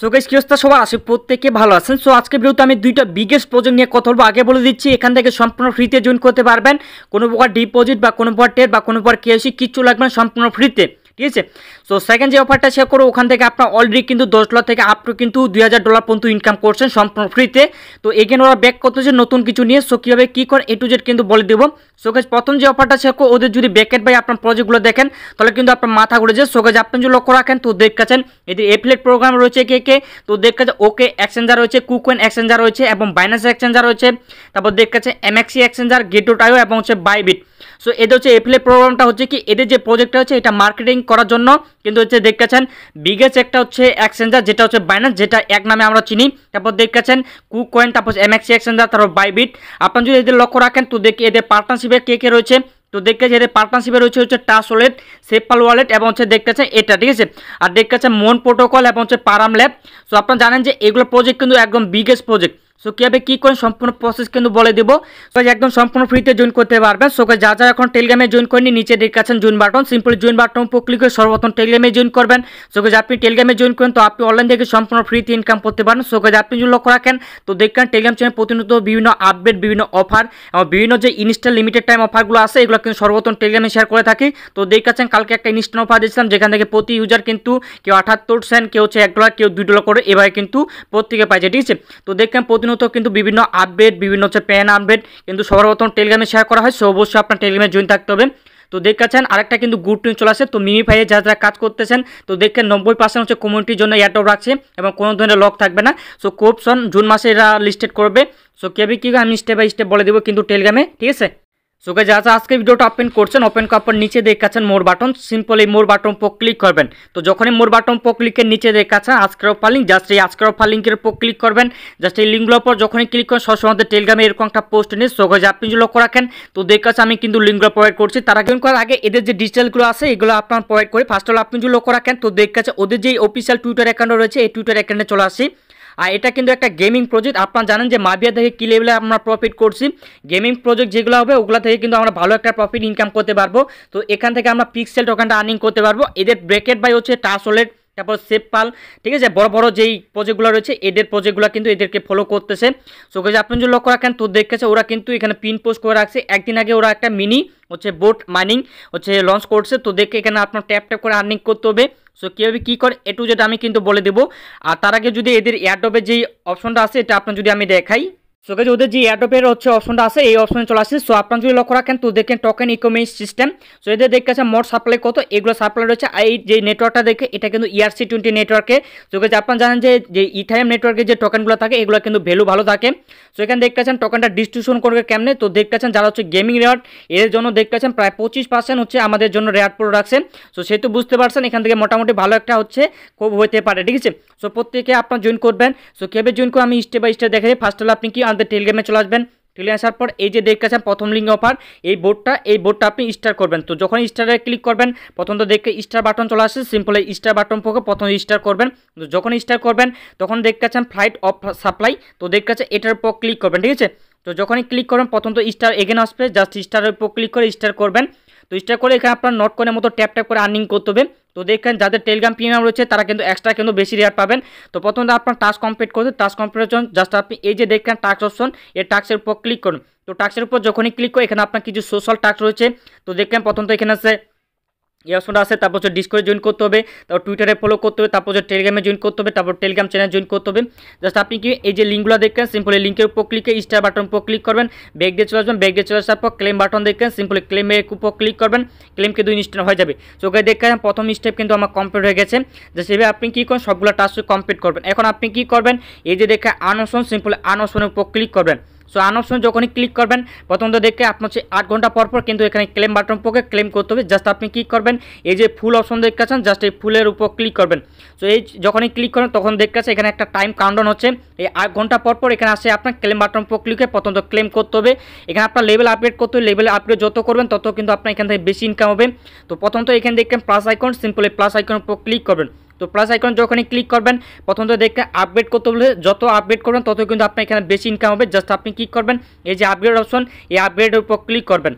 so guys কি অবস্থা সবার আসে প্রত্যেকে ভালো আছেন সো আজকে ভিডিওতে আমি দুইটা বিগেস্ট প্রজেক্ট নিয়ে কথা বলবো আগে বলে দিচ্ছি এখান থেকে সম্পূর্ণ ফ্রিতে জয়েন করতে পারবেন কোনো প্রকার ডিপোজিট বা কোনো প্রকার টেট বা কোনো প্রকার কেওসি কিচ্ছু লাগবে না সম্পূর্ণ ফ্রিতে ঠিক আছে সো সেকেন্ড যে অফারটা শেয়ার করো ওখান থেকে আপনার অলরেডি কিন্তু দশ ডলার থেকে আপনি কিন্তু দুই হাজার ডলার পর্যন্ত ইনকাম করছেন সম্পূর্ণ ফ্রিতে তো এগেন ওরা ব্যাক করতেছে নতুন কিছু নিয়ে সো কীভাবে কী করে এ টু জেড কিন্তু বলে দেবো সো প্রথম যে অফারটা শেয়ার করো ওদের যদি ব্যাকেট বাই আপনার প্রজেক্টগুলো দেখেন তাহলে কিন্তু আপনার মাথা ঘুরে যায় সো আপনি যদি লক্ষ্য রাখেন তো দেখছেন এদের এফলেট প্রোগ্রাম রয়েছে কে কে তো দেখছে ওকে এক্সচেঞ্জার রয়েছে কুকোয়েন এক্সচেঞ্জার রয়েছে এবং বাইনান্স এক্সচেঞ্জার রয়েছে তারপর দেখছে এমএক্সি এক্সচেঞ্জার টাইও এবং হচ্ছে বাইবিট সো এদের হচ্ছে এফএলএ প্রোগ্রামটা হচ্ছে কি এদের যে প্রজেক্টটা হচ্ছে এটা মার্কেটিং করার জন্য কিন্তু হচ্ছে দেখতেছেন বিগেস্ট একটা হচ্ছে এক্সচেঞ্জার যেটা হচ্ছে বাইনান্স যেটা এক নামে আমরা চিনি তারপর দেখতেছেন কুক কয়েন তারপর এমএক্সি এক্সচেঞ্জার তারপর বাইবিট আপনারা যদি এদের লক্ষ্য রাখেন তো দেখি এদের পার্টনারশিপে কে কে রয়েছে তো দেখতেছে এদের পার্টনারশিপে রয়েছে হচ্ছে টাস ওয়ালেট সেপাল ওয়ালেট এবং হচ্ছে দেখতেছে এটা ঠিক আছে আর দেখতেছে মন প্রোটোকল এবং হচ্ছে পারাম ল্যাব সো আপনারা জানেন যে এগুলো প্রজেক্ট কিন্তু একদম বিগেস্ট প্রজেক্ট সো কীভাবে কী করেন সম্পূর্ণ প্রসেস কিন্তু বলে দেবো সো একদম সম্পূর্ণ ফ্রিতে জয়েন করতে পারবেন সোকে যা যা এখন টেলিগ্রামে জয়েন করেনি নিচে আছেন join button simply join button উপর ক্লিক করে সর্বপ্রথম টেলিগ্রামে জয়েন করবেন সোকে যে আপনি টেলিগ্রামে জয়েন করেন তো আপনি অনলাইন থেকে সম্পূর্ণ ফ্রিতে ইনকাম করতে পারেন সোকে যে আপনি লক্ষ্য রাখেন তো দেখবেন টেলিগ্রাম চ্যানেল প্রতিনিয়ত বিভিন্ন আপডেট বিভিন্ন অফার এবং বিভিন্ন যে ইনস্টা লিমিটেড টাইম অফারগুলো আছে এগুলো কিন্তু সর্বপ্রথম টেলিগ্রামে শেয়ার করে থাকি তো আছেন কালকে একটা ইনস্টা অফার দিয়েছিলাম যেখান থেকে প্রতি ইউজার কিন্তু কেউ আঠাত্তর সেন্ট কেউ হচ্ছে এক ডলার কেউ দুই ডলার করে এভাবে কিন্তু প্রত্যেকে পাইছে ঠিক আছে তো দেখবেন প্রতি প্রতিনিয়ত কিন্তু বিভিন্ন আপডেট বিভিন্ন হচ্ছে প্যান আপডেট কিন্তু সবার প্রথম টেলিগ্রামে শেয়ার করা হয় সে অবশ্যই আপনার টেলিগ্রামে জয়েন থাকতে হবে তো দেখতেছেন আরেকটা কিন্তু গুড টুইন চলে আসে তো মিমিফাইয়ে যারা যারা কাজ করতেছেন তো দেখেন নব্বই পার্সেন্ট হচ্ছে কমিউনিটির জন্য এয়ারটপ রাখছে এবং কোনো ধরনের লক থাকবে না সো কোপশন জুন মাসে এরা লিস্টেড করবে সো কেবি কী আমি স্টেপ বাই স্টেপ বলে দেবো কিন্তু টেলিগ্রামে ঠিক আছে সো গাইজ আজ আজকে ভিডিওটা ওপেন করছেন ওপেন করার নিচে দেখাচ্ছেন মোর বাটন সিম্পল এই মোর বাটন পর ক্লিক করবেন তো যখনই মোর বাটন পর ক্লিকের নিচে দেখাচ্ছেন আজকের অফার লিঙ্ক জাস্ট এই আজকের অফার লিঙ্কের পর ক্লিক করবেন জাস্ট এই লিঙ্কগুলোর পর যখনই ক্লিক করেন সবসময় আমাদের টেলিগ্রামে এরকম একটা পোস্ট নিয়ে সো গাইজ আপনি যে লক্ষ্য রাখেন তো দেখাচ্ছে আমি কিন্তু লিঙ্কগুলো প্রোভাইড করছি তারা কিন্তু করার আগে এদের যে ডিটেলগুলো আছে এগুলো আপনার প্রোভাইড করে ফার্স্ট অল আপনি যে লক্ষ্য রাখেন তো দেখাচ্ছে ওদের যে অফিসিয়াল টুইটার অ্যাকাউন্ট রয়েছে এই টুইটার অ্যাকাউন্টে চলে আসি আর এটা কিন্তু একটা গেমিং প্রজেক্ট আপনারা জানেন যে মাবিয়া থেকে কী লেভেলে আমরা প্রফিট করছি গেমিং প্রজেক্ট যেগুলো হবে ওগুলো থেকে কিন্তু আমরা ভালো একটা প্রফিট ইনকাম করতে পারবো তো এখান থেকে আমরা পিক্সেল টোকানটা আর্নিং করতে পারবো এদের ব্রেকেট বাই হচ্ছে টাস ওলেট তারপর সেফ পাল ঠিক আছে বড় বড় যেই প্রজেক্টগুলো রয়েছে এদের প্রজেক্টগুলো কিন্তু এদেরকে ফলো করতেছে সো কাজে আপনি যদি লক্ষ্য রাখেন তো দেখেছে ওরা কিন্তু এখানে পিন পোস্ট করে রাখছে একদিন আগে ওরা একটা মিনি হচ্ছে বোট মাইনিং হচ্ছে লঞ্চ করছে তো দেখে এখানে আপনার ট্যাপ ট্যাপ করে আর্নিং করতে হবে সো কীভাবে কী করে এটু যেটা আমি কিন্তু বলে দেবো আর তার আগে যদি এদের এয়ারডপের যেই অপশনটা আছে এটা আপনার যদি আমি দেখাই সো গেছে ওদের যে অ্যাডোপের হচ্ছে অপশনটা আছে এই অপশনে চলে আসছে সো আপনার যদি লক্ষ্য রাখেন তো দেখেন টোকেন ইকোনমিক সিস্টেম সো এদের আছে মোট সাপ্লাই কত এগুলো সাপ্লাই রয়েছে আর এই যে নেটওয়ার্কটা দেখে এটা কিন্তু ইআরসি টোয়েন্টি নেটওয়ার্কে সো গেছে আপনার জানেন যে যে ইথাইম নেটওয়ার্কে যে টোকেনগুলো থাকে এগুলো কিন্তু ভ্যালু ভালো থাকে সো এখানে আছেন টোকেনটা ডিস্ট্রিবিউশন করবে কেমনে তো দেখতেছেন যারা হচ্ছে গেমিং রেয়ার্ড এর জন্য দেখতে আছেন প্রায় পঁচিশ পার্সেন্ট হচ্ছে আমাদের জন্য রেয়ার্ড প্রোডাক্ট রাখছেন সো সেহেতু বুঝতে পারছেন এখান থেকে মোটামুটি ভালো একটা হচ্ছে খুব হতে পারে ঠিক আছে সো প্রত্যেকে আপনার জয়েন করবেন সো কেবে জয়েন করে আমি স্টেপ বাই স্টেপ দেখে ফার্স্ট হলে আপনি কি আপনাদের টেলিগ্রামে চলে আসবেন টেলিগ্রামে আসার পর এই যে দেখতেছেন প্রথম লিঙ্ক অফার এই বোর্ডটা এই বোর্ডটা আপনি স্টার করবেন তো যখন স্টারে ক্লিক করবেন প্রথম তো দেখে স্টার বাটন চলে আসে সিম্পল এই স্টার বাটন পোকে প্রথম স্টার করবেন তো যখন স্টার করবেন তখন দেখতেছেন ফ্লাইট অফ সাপ্লাই তো দেখতেছেন এটার উপর ক্লিক করবেন ঠিক আছে তো যখনই ক্লিক করবেন প্রথম তো স্টার এগেন আসবে জাস্ট স্টারের উপর ক্লিক করে স্টার করবেন তো স্টার করে এখানে আপনার নট কয়েনের মতো ট্যাপ ট্যাপ করে আর্নিং করতে হবে তো দেখেন যাদের টেলিগ্রাম প্রিমিয়াম রয়েছে তারা কিন্তু এক্সট্রা কিন্তু বেশি রেয়ার পাবেন তো প্রথমে আপনার টাস্ক কমপ্লিট করতে টাস্ক কমপ্লিট জাস্ট আপনি এই যে দেখেন টাস্ক অপশন এই টাস্কের উপর ক্লিক করুন তো টাস্কের উপর যখনই ক্লিক করে এখানে আপনার কিছু সোশ্যাল টাস্ক রয়েছে তো দেখেন তো এখানে আছে এই অপশনটা আছে তারপর হচ্ছে ডিসকোডে জয়েন করতে হবে তারপর টুইটারে ফলো করতে হবে তারপর হচ্ছে টেলিগ্রামে জয়েন করতে হবে তারপর টেলিগ্রাম চ্যানেল জয়েন করতে হবে জাস্ট আপনি কি এই যে লিঙ্কগুলো দেখবেন সিম্পলি লিঙ্কের উপর ক্লিকে স্টার বাটন উপর ক্লিক করবেন ব্যাক দিয়ে চলে আসবেন ব্যাক দিয়ে চলে আসার পর ক্লেম বাটন দেখবেন সিম্পলি ক্লেমের উপর ক্লিক করবেন ক্লেমকে দুই ইনস্টল হয়ে যাবে চোখে দেখবেন প্রথম স্টেপ কিন্তু আমার কমপ্লিট হয়ে গেছে জাস্ট এভাবে আপনি কী করেন সবগুলো টাস্ক কমপ্লিট করবেন এখন আপনি কি করবেন এই যে দেখে আনসন সিম্পলি আনসনের উপর ক্লিক করবেন সো আন অপশন যখনই ক্লিক করবেন প্রথমত দেখে আপনার হচ্ছে আট ঘন্টা পর পর কিন্তু এখানে ক্লেম বাটন পোকে ক্লেম করতে হবে জাস্ট আপনি ক্লিক করবেন এই যে ফুল অপশন দেখতে আছেন জাস্ট এই ফুলের উপর ক্লিক করবেন সো এই যখনই ক্লিক করেন তখন দেখতে পাচ্ছেন এখানে একটা টাইম কাউন্টন হচ্ছে এই আট ঘন্টা পর পর এখানে আসে আপনার ক্লেম বাটন পোক ক্লিকে প্রথমত ক্লেম করতে হবে এখানে আপনার লেভেল আপডেট করতে হবে লেভেল আপডেট যত করবেন তত কিন্তু আপনার এখান থেকে বেশি ইনকাম হবে তো প্রথমত এখানে দেখবেন প্লাস আইকন সিম্পলি প্লাস আইকনের উপর ক্লিক করবেন তো প্লাস আইকন যখনই ক্লিক করবেন প্রথম দেখতে আপগ্রেড করতে বলে যত আপগ্রেড করবেন তত কিন্তু আপনার এখানে বেশি ইনকাম হবে জাস্ট আপনি ক্লিক করবেন এই যে আপগ্রেড অপশন এই আপগ্রেডের উপর ক্লিক করবেন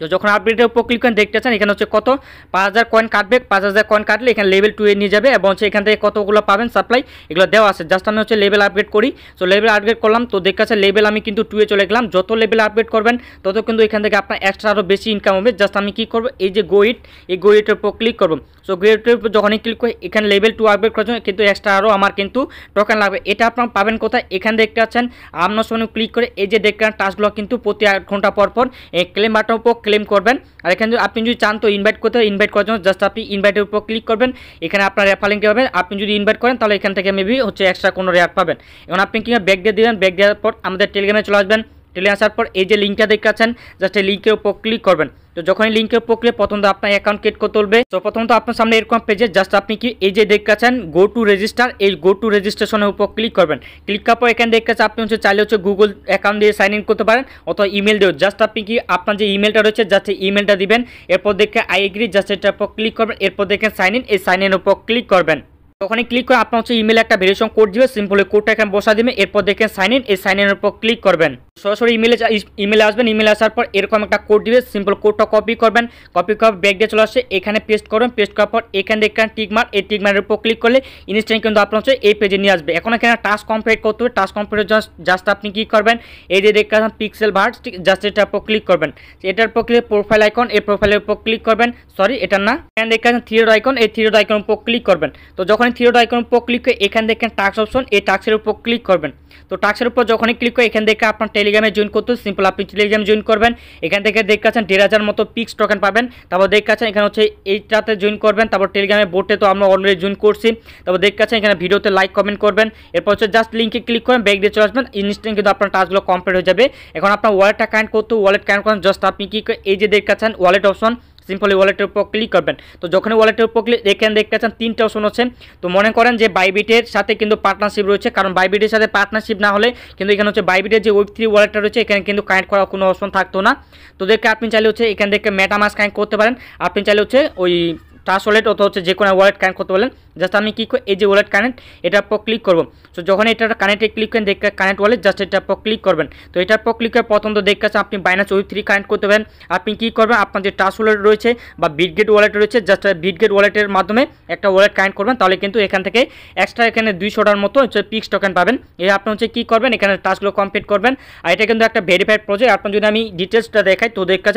তো যখন আপডেটের উপর ক্লিক করেন দেখতে চান এখানে হচ্ছে কত পাঁচ হাজার কয়েন কাটবে পাঁচ হাজার কয়েন কাটলে এখানে লেভেল টুয়ে নিয়ে যাবে এবং হচ্ছে এখান থেকে কতগুলো পাবেন সাপ্লাই এগুলো দেওয়া আছে জাস্ট আমি হচ্ছে লেভেল আপগ্রেড করি তো লেভেল আপগ্রেড করলাম তো দেখতে আছে লেভেল আমি কিন্তু টুয়ে চলে গেলাম যত লেভেল আপগ্রেড করবেন তত কিন্তু এখান থেকে আপনার এক্সট্রা আরও বেশি ইনকাম হবে জাস্ট আমি কী করবো এই যে গোইট এই গোইটের উপর ক্লিক করবো সো গোয়েটের উপর যখনই ক্লিক করি এখানে লেভেল টু আপগ্রেড করার জন্য কিন্তু এক্সট্রা আরও আমার কিন্তু টোকেন লাগবে এটা আপনার পাবেন কোথায় এখানে দেখতে পাচ্ছেন আপনার সঙ্গে ক্লিক করে এই যে দেখতে টাস্কগুলো কিন্তু প্রতি আট ঘন্টা পর পর ক্লেম বাটন উপর ক্লেম করবেন আর এখানে আপনি যদি চান তো ইনভাইট করতে ইনভাইট করার জন্য জাস্ট আপনি ইনভাইটের উপর ক্লিক করবেন এখানে আপনার রেফার লিঙ্ক পাবেন আপনি যদি ইনভাইট করেন তাহলে এখান থেকে মেবি হচ্ছে এক্সট্রা কোনো রেয়ার পাবেন এখন আপনি কিংবা ব্যাগ দিয়ে দেবেন ব্যাগ দেওয়ার পর আমাদের টেলিগ্রামে চলে আসবেন টেলে আসার পর এই যে লিঙ্কটা দেখাচ্ছেন জাস্ট এই লিঙ্কের উপর ক্লিক করবেন তো যখনই লিঙ্কের উপর ক্লিক প্রথমত আপনার অ্যাকাউন্ট ক্রিয়েট করতে বলবে তো প্রথমত আপনার সামনে এরকম পেজে জাস্ট আপনি কি এই যে দেখাচ্ছেন গো টু রেজিস্টার এই গো টু রেজিস্ট্রেশনের উপর ক্লিক করবেন ক্লিক করার পর এখানে দেখাচ্ছে আপনি হচ্ছে চাইলে হচ্ছে গুগল অ্যাকাউন্ট দিয়ে সাইন ইন করতে পারেন অথবা ইমেল দিয়েও জাস্ট আপনি কি আপনার যে ইমেলটা রয়েছে জাস্ট এই ইমেলটা দিবেন এরপর দেখে আই এগ্রি জাস্ট এটার উপর ক্লিক করবেন এরপর দেখে সাইন ইন এই সাইন ইন উপর ক্লিক করবেন ওখানে ক্লিক করে আপনার হচ্ছে ইমেল একটা ভেরিয়েশন কোড দিবে সিম্পল কোডটা এখানে বসা দিবে এরপর দেখেন সাইন ইন এই সাইন ইনের উপর ক্লিক করবেন সরাসরি ইমেলে ইমেলে আসবেন ইমেলে আসার পর এরকম একটা কোড দিবে সিম্পল কোডটা কপি করবেন কপি করে ব্যাগ দিয়ে চলে আসে এখানে পেস্ট করবেন পেস্ট করার পর এখানে দেখেন টিকমার এই টিকমারের উপর ক্লিক করলে ইনস্ট্যান্ট কিন্তু আপনার হচ্ছে এই পেজে নিয়ে আসবে এখন এখানে টাস্ক কমপ্লিট করতে হবে টাস্ক কমপ্লিট জাস্ট আপনি কি করবেন এই যে দেখতে পিক্সেল ভার্ট জাস্ট এটার উপর ক্লিক করবেন এটার উপর ক্লিক প্রোফাইল আইকন এই প্রোফাইলের উপর ক্লিক করবেন সরি এটা না এখানে দেখতে থিওর আইকন এই থিওর আইকনের উপর ক্লিক করবেন তো যখন পয়েন্ট থ্রিরোড আইকনের উপর ক্লিক করে এখান দেখেন টাক্স অপশন এই টাক্সের উপর ক্লিক করবেন তো টাক্সের উপর যখনই ক্লিক করে এখান থেকে আপনার টেলিগ্রামে জয়েন করতে সিম্পল আপনি টেলিগ্রাম জয়েন করবেন এখান থেকে দেখতে পাচ্ছেন দেড় হাজার মতো পিক্স টোকেন পাবেন তারপর দেখতে পাচ্ছেন এখানে হচ্ছে এইটাতে জয়েন করবেন তারপর টেলিগ্রামে বোটে তো আমরা অলরেডি জয়েন করছি তারপর দেখতে পাচ্ছেন এখানে ভিডিওতে লাইক কমেন্ট করবেন এরপর হচ্ছে জাস্ট লিঙ্কে ক্লিক করেন ব্যাগ দিয়ে চলে আসবেন ইনস্ট্যান্ট কিন্তু আপনার টাস্কগুলো কমপ্লিট হয়ে যাবে এখন আপনার ওয়ালেটটা কানেক্ট করতে ওয়ালেট কানেক্ট করেন জাস্ট আপনি কি এই যে দেখতে পাচ্ছেন ওয়ালেট অপশন সিম্পলি ওয়ালেটের উপর ক্লিক করবেন তো যখন ওয়ালেটের উপর ক্লিক এখানে দেখতে পাচ্ছেন তিনটা অপশন হচ্ছে তো মনে করেন যে বাইবিটের সাথে কিন্তু পার্টনারশিপ রয়েছে কারণ বাইবিটের সাথে পার্টনারশিপ না হলে কিন্তু এখানে হচ্ছে বাইবিটের যে ওয়েব থ্রি ওয়ালেটটা রয়েছে এখানে কিন্তু কানেক্ট করার কোনো অপশন থাকতো না তো দেখে আপনি চাইলে হচ্ছে এখান থেকে মেটামাস কানেক্ট করতে পারেন আপনি চাইলে হচ্ছে ওই ট্রাস ওয়ালেট অথবা হচ্ছে যে কোনো ওয়ালেট কানেক্ট করতে বলেন জাস্ট আমি কী এই যে ওয়ালেট কানেক্ট এটার পর ক্লিক করবো সো যখন এটা কানেক্টে ক্লিক করেন দেখতে কানেক্ট ওয়ালেট জাস্ট এটার পর ক্লিক করবেন তো এটার পর ক্লিক করে প্রথম তো দেখতে আপনি বাইনাস ওয়েব থ্রি কানেক্ট করতে পারেন আপনি কী করবেন আপনার যে ট্রাস ওয়ালেট রয়েছে বা বিটগেট ওয়ালেট রয়েছে জাস্ট বিটগেট ওয়ালেটের মাধ্যমে একটা ওয়ালেট কানেক্ট করবেন তাহলে কিন্তু এখান থেকে এক্সট্রা এখানে দুইশোটার মতো হচ্ছে পিক্স টোকেন পাবেন এই আপনি হচ্ছে কী করবেন এখানে টাস্কগুলো কমপ্লিট করবেন আর এটা কিন্তু একটা ভেরিফাইড প্রজেক্ট আপনার যদি আমি ডিটেলসটা দেখাই তো দেখতে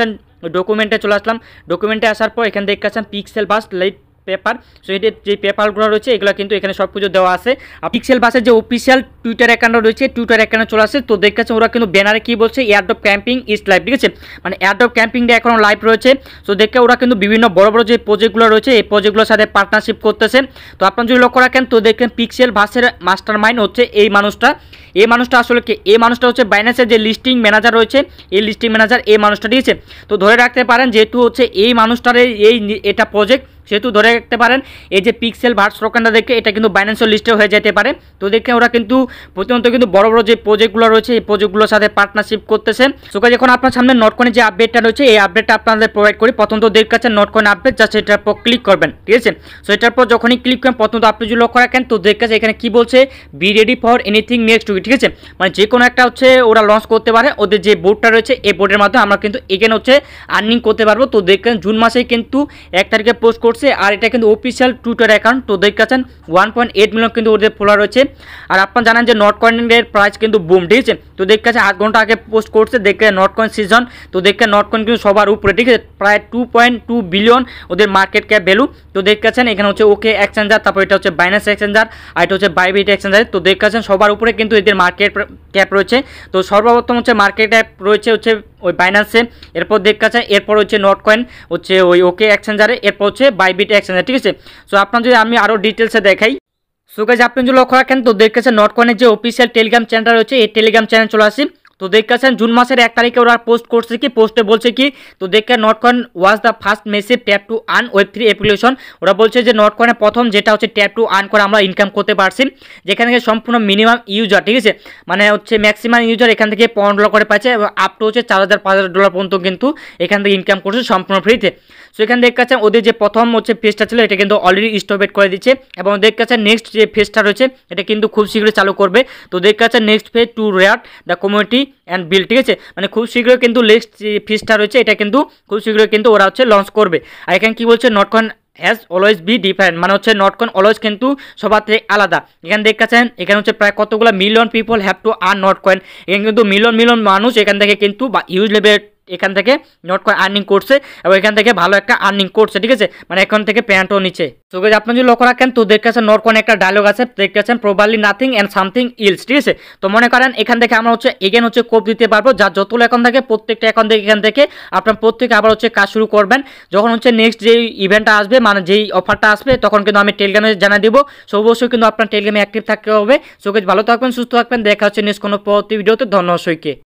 ডকুমেন্টে চলে আসলাম ডকুমেন্টে আসার পর এখানে দেখতে আসলাম Pixelverse light paper so এটির যে পেপারগুলো রয়েছে এগুলো কিন্তু এখানে সব কিছু দেওয়া আছে পিক্সেল বাসের যে অফিসিয়াল টুইটার অ্যাকাউন্ট রয়েছে টুইটার অ্যাকাউন্টে চলে আসে তো দেখাচ্ছে ওরা কিন্তু ব্যানারে কী বলছে এয়ারড্রপ ক্যাম্পিং ইজ লাইভ ঠিক আছে মানে এয়ারড্রপ ক্যাম্পিংটা এখনও লাইভ রয়েছে সো দেখে ওরা কিন্তু বিভিন্ন বড় বড় যে প্রজেক্টগুলো রয়েছে এই প্রজেক্টগুলোর সাথে পার্টনারশিপ করতেছে তো আপনার যদি লক্ষ্য রাখেন তো দেখেন পিক্সেল বাসের মাস্টার মাইন্ড হচ্ছে এই মানুষটা এই মানুষটা আসলে কে এই মানুষটা হচ্ছে বাইন্যান্সের যে লিস্টিং ম্যানেজার রয়েছে এই লিস্টিং ম্যানেজার এই মানুষটা দিয়েছে তো ধরে রাখতে পারেন যেহেতু হচ্ছে এই মানুষটার এই এটা প্রজেক্ট সেহেতু ধরে রাখতে পারেন এই যে পিক্সেল ভার্স টোকেনটা দেখে এটা কিন্তু বাইন্যান্সের লিস্টে হয়ে যেতে পারে তো দেখে ওরা কিন্তু প্রতিনিয়ত কিন্তু বড় বড় যে প্রজেক্টগুলো রয়েছে এই প্রজেক্টগুলোর সাথে পার্টনারশিপ করতেছে সো যখন আপনার সামনে নটকনের যে আপডেটটা রয়েছে এই আপডেটটা আপনাদের প্রোভাইড করি প্রথম তো দেখতে কাছে নটকয়েন আপডেট যা সেটার পর ক্লিক করবেন ঠিক আছে সো এটার পর যখনই ক্লিক করেন প্রথম তো আপনি যদি লক্ষ্য রাখেন তো দেখতে কাছে এখানে কি বলছে be ready for anything next week ঠিক আছে মানে যে কোনো একটা হচ্ছে ওরা লঞ্চ করতে পারে ওদের যে বোর্ডটা রয়েছে এই বোর্ডের মাধ্যমে আমরা কিন্তু এখানে হচ্ছে আর্নিং করতে পারবো তো দেখেন জুন মাসেই কিন্তু এক তারিখে পোস্ট করছে আর এটা কিন্তু অফিসিয়াল টুইটার অ্যাকাউন্ট তো দেখেছেন ওয়ান পয়েন্ট এইট মিলিয়ন কিন্তু ওদের ফলোয়ার রয়েছে আর আপনার জানেন যে নট কয়েনের প্রাইস কিন্তু বুম ঠিক আছে তো দেখতে আছে আধ ঘন্টা আগে পোস্ট করছে দেখে নট কয়েন সিজন তো দেখে নট কয়েন কিন্তু সবার উপরে ঠিক আছে প্রায় টু পয়েন্ট টু বিলিয়ন ওদের মার্কেট ক্যাপ ভ্যালু তো কাছেন এখানে হচ্ছে ওকে এক্সচেঞ্জার তারপর এটা হচ্ছে বাইনাস এক্সচেঞ্জার আর এটা হচ্ছে বাইবিট এক্সচেঞ্জার তো দেখতেছেন সবার উপরে কিন্তু এদের মার্কেট ক্যাপ রয়েছে তো সর্বপ্রথম হচ্ছে মার্কেট ক্যাপ রয়েছে হচ্ছে ওই বাইনান্সে এরপর দেখতে চাই এরপর হচ্ছে নট কয়েন হচ্ছে ওই ওকে এক্সচেঞ্জারে এরপর হচ্ছে বাইবিট এক্সচেঞ্জার ঠিক আছে সো আপনার যদি আমি আরও ডিটেলসে দেখাই সো গাইজ আপনি যদি লক্ষ্য রাখেন তো দেখতেছেন নট কয়েনের যে অফিসিয়াল টেলিগ্রাম চ্যানেল রয়েছে এই টেলিগ্রাম চ্যানেল চলে আসি তো দেখতেছেন জুন মাসের এক তারিখে ওরা পোস্ট করছে কি পোস্টে বলছে কি তো দেখে Notcoin was the first massive tap to earn web three application ওরা বলছে যে নটকয়েনের প্রথম যেটা হচ্ছে ট্যাপ টু আর্ন করে আমরা ইনকাম করতে পারছি যেখান থেকে সম্পূর্ণ মিনিমাম ইউজার ঠিক আছে মানে হচ্ছে ম্যাক্সিমাম ইউজার এখান থেকে পনেরো ডলার করে পাচ্ছে এবং আপ টু হচ্ছে চার হাজার পাঁচ হাজার ডলার পর্যন্ত কিন্তু এখান থেকে ইনকাম করছে সম্পূর্ণ ফ্রিতে সো এখানে দেখতেছেন ওদের যে প্রথম হচ্ছে ফেজটা ছিল এটা কিন্তু অলরেডি স্টপেট করে দিচ্ছে এবং দেখছেন নেক্সট যে ফেজটা রয়েছে এটা কিন্তু খুব শীঘ্রই চালু করবে তো দেখতেছেন next phase to reward the community and build ঠিক আছে মানে খুব শীঘ্রই কিন্তু লেস্ট ফিজটা রয়েছে এটা কিন্তু খুব শীঘ্রই কিন্তু ওরা হচ্ছে লঞ্চ করবে আর এখানে কী বলছে নট কন হ্যাজ অলওয়েজ বি ডিফারেন্ট মানে হচ্ছে নট কন অলওয়েজ কিন্তু সবার থেকে আলাদা এখানে দেখতেছেন এখানে হচ্ছে প্রায় কতগুলো মিলিয়ন পিপল হ্যাভ টু আর নট কয়েন এখানে কিন্তু মিলিয়ন মিলিয়ন মানুষ এখান থেকে কিন্তু বা ইউজ লেভেল এখান থেকে নোট করে আর্নিং করছে এবং এখান থেকে ভালো একটা আর্নিং করছে ঠিক আছে মানে এখান থেকে প্যান্টও নিচ্ছে তো আপনি যদি লক্ষ্য রাখেন তো দেখতে আছেন নরকন একটা ডায়লগ আছে দেখতে আছেন probably nothing and something else ঠিক আছে তো মনে করেন এখান থেকে আমরা হচ্ছে এগেন হচ্ছে কোপ দিতে পারবো যা যতগুলো এখন থেকে প্রত্যেকটা এখন থেকে এখান থেকে আপনার প্রত্যেকে আবার হচ্ছে কাজ শুরু করবেন যখন হচ্ছে নেক্সট যেই ইভেন্টটা আসবে মানে যেই অফারটা আসবে তখন কিন্তু আমি টেলিগ্রামে জানা দিব সব অবশ্যই কিন্তু আপনার টেলিগ্রামে অ্যাক্টিভ থাকতে হবে সো ভালো থাকবেন সুস্থ থাকবেন দেখা হচ্ছে নেক্সট কোনো পরবর্তী ভিডিওতে ধন্যবাদ সৈকে